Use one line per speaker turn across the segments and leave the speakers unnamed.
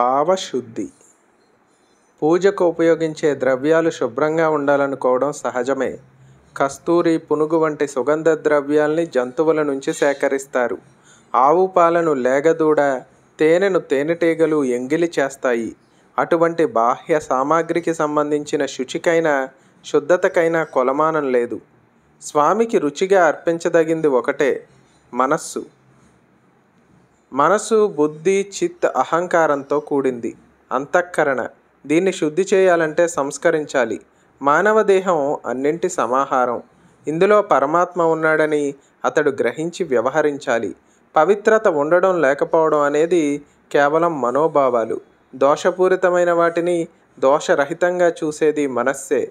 భావశుద్ధి పూజకు ఉపయోగించే ద్రవ్యాలు శుభ్రంగా ఉండాలనుకోవడం సహజమే కస్తూరి పునుగు వంటి సుగంధ ద్రవ్యాల్ని జంతువుల నుంచి సేకరిస్తారు ఆవు పాలను లేగదూడ తేనెను తేనెటీగలు ఎంగిలి చేస్తాయి అటువంటి బాహ్య సామాగ్రికి సంబంధించిన శుచికైన శుద్ధతకైనా కొలమానం లేదు స్వామికి రుచిగా అర్పించదగింది ఒకటే మనస్సు మనసు బుద్ధి చిత్ అహంకారంతో కూడింది అంతఃకరణ దీన్ని శుద్ధి చేయాలంటే సంస్కరించాలి మానవ దేహం అన్నింటి సమాహారం ఇందులో పరమాత్మ ఉన్నాడని అతడు గ్రహించి వ్యవహరించాలి పవిత్రత ఉండడం లేకపోవడం అనేది కేవలం మనోభావాలు దోషపూరితమైన వాటిని దోషరహితంగా చూసేది మనస్సే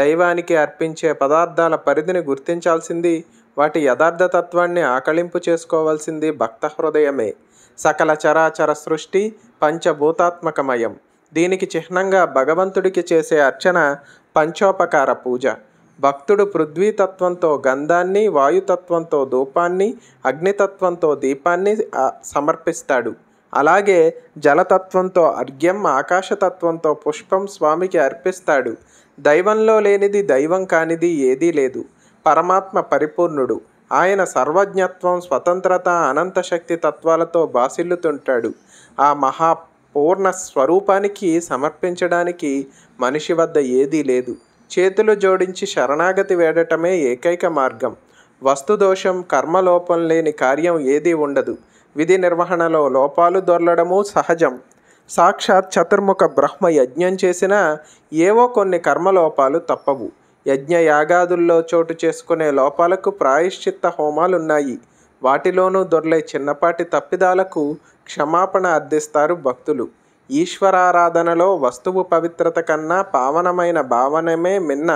దైవానికి అర్పించే పదార్థాల పరిధిని గుర్తించాల్సింది వాటి యథార్థతత్వాన్ని ఆకళింపు చేసుకోవాల్సింది భక్త హృదయమే సకల చరాచర సృష్టి పంచభూతాత్మకమయం దీనికి చిహ్నంగా భగవంతుడికి చేసే అర్చన పంచోపకార పూజ భక్తుడు పృథ్వీతత్వంతో గంధాన్ని వాయుతత్వంతో ధూపాన్ని అగ్నితత్వంతో దీపాన్ని సమర్పిస్తాడు అలాగే జలతత్వంతో అర్ఘ్యం ఆకాశతత్వంతో పుష్పం స్వామికి అర్పిస్తాడు దైవంలో లేనిది దైవం కానిది ఏదీ లేదు పరమాత్మ పరిపూర్ణుడు ఆయన సర్వజ్ఞత్వం స్వతంత్రత అనంత శక్తి తత్వాలతో బాసిల్లుతుంటాడు ఆ మహా పూర్ణ స్వరూపానికి సమర్పించడానికి మనిషి వద్ద ఏదీ లేదు చేతులు జోడించి శరణాగతి వేడటమే ఏకైక మార్గం వస్తుదోషం కర్మలోపం లేని కార్యం ఏదీ ఉండదు విధి నిర్వహణలో లోపాలు దొరలడము సహజం సాక్షాత్ చతుర్ముఖ బ్రహ్మ యజ్ఞం చేసినా ఏవో కొన్ని కర్మలోపాలు తప్పవు యజ్ఞ యాగాదుల్లో చోటు చేసుకునే లోపాలకు ప్రాయశ్చిత్త హోమాలున్నాయి వాటిలోనూ దొర్లే చిన్నపాటి తప్పిదాలకు క్షమాపణ అర్థిస్తారు భక్తులు ఈశ్వరారాధనలో వస్తువు పవిత్రత కన్నా పావనమైన భావనమే మిన్న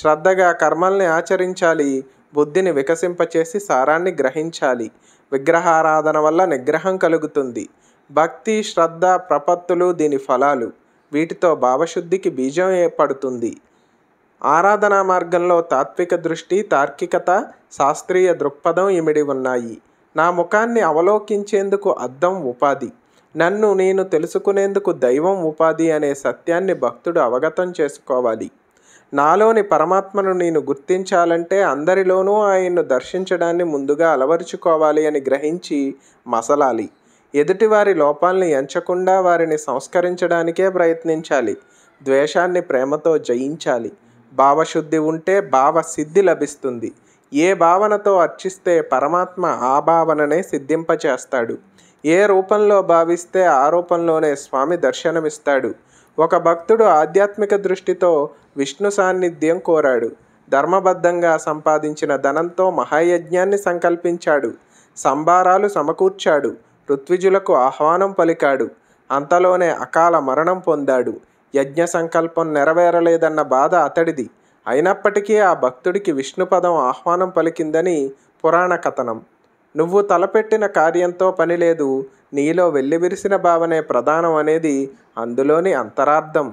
శ్రద్ధగా కర్మల్ని ఆచరించాలి బుద్ధిని వికసింపచేసి సారాన్ని గ్రహించాలి విగ్రహారాధన వల్ల నిగ్రహం కలుగుతుంది భక్తి శ్రద్ధ ప్రపత్తులు దీని ఫలాలు వీటితో భావశుద్ధికి బీజం ఏర్పడుతుంది ఆరాధనా మార్గంలో తాత్విక దృష్టి తార్కికత శాస్త్రీయ దృక్పథం ఇమిడి ఉన్నాయి నా ముఖాన్ని అవలోకించేందుకు అద్దం ఉపాధి నన్ను నేను తెలుసుకునేందుకు దైవం ఉపాధి అనే సత్యాన్ని భక్తుడు అవగతం చేసుకోవాలి నాలోని పరమాత్మను నేను గుర్తించాలంటే అందరిలోనూ ఆయన్ను దర్శించడాన్ని ముందుగా అలవరుచుకోవాలి అని గ్రహించి మసలాలి ఎదుటివారి లోపాలని ఎంచకుండా వారిని సంస్కరించడానికే ప్రయత్నించాలి ద్వేషాన్ని ప్రేమతో జయించాలి భావశుద్ధి ఉంటే భావ సిద్ధి లభిస్తుంది ఏ భావనతో అర్చిస్తే పరమాత్మ ఆ భావననే సిద్ధింపచేస్తాడు ఏ రూపంలో భావిస్తే ఆ రూపంలోనే స్వామి దర్శనమిస్తాడు ఒక భక్తుడు ఆధ్యాత్మిక దృష్టితో విష్ణు సాన్నిధ్యం కోరాడు ధర్మబద్ధంగా సంపాదించిన ధనంతో మహాయజ్ఞాన్ని సంకల్పించాడు సంభారాలు సమకూర్చాడు ఋత్విజులకు ఆహ్వానం పలికాడు అంతలోనే అకాల మరణం పొందాడు యజ్ఞ సంకల్పం నెరవేరలేదన్న బాధ అతడిది అయినప్పటికీ ఆ భక్తుడికి విష్ణుపదం ఆహ్వానం పలికిందని పురాణ కథనం నువ్వు తలపెట్టిన కార్యంతో పనిలేదు నీలో వెల్లివిరిసిన భావనే ప్రధానం అనేది అందులోని అంతరార్థం